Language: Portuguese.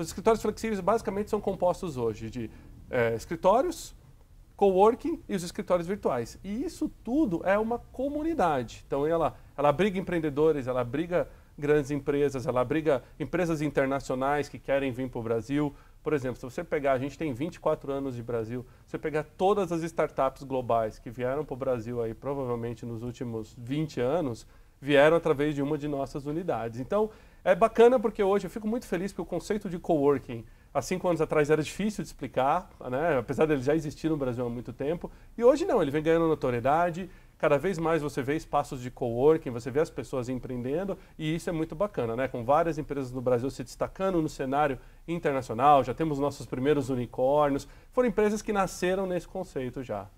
Os escritórios flexíveis basicamente são compostos hoje de é, escritórios, coworking e os escritórios virtuais. E isso tudo é uma comunidade. Então ela, ela briga empreendedores, ela briga grandes empresas, ela briga empresas internacionais que querem vir para o Brasil. Por exemplo, se você pegar, a gente tem 24 anos de Brasil, se você pegar todas as startups globais que vieram para o Brasil aí provavelmente nos últimos 20 anos, vieram através de uma de nossas unidades. Então, é bacana porque hoje eu fico muito feliz porque o conceito de coworking há cinco anos atrás era difícil de explicar, né? apesar dele já existir no Brasil há muito tempo, e hoje não, ele vem ganhando notoriedade, cada vez mais você vê espaços de coworking, você vê as pessoas empreendendo e isso é muito bacana, né? Com várias empresas no Brasil se destacando no cenário internacional, já temos nossos primeiros unicórnios, foram empresas que nasceram nesse conceito já.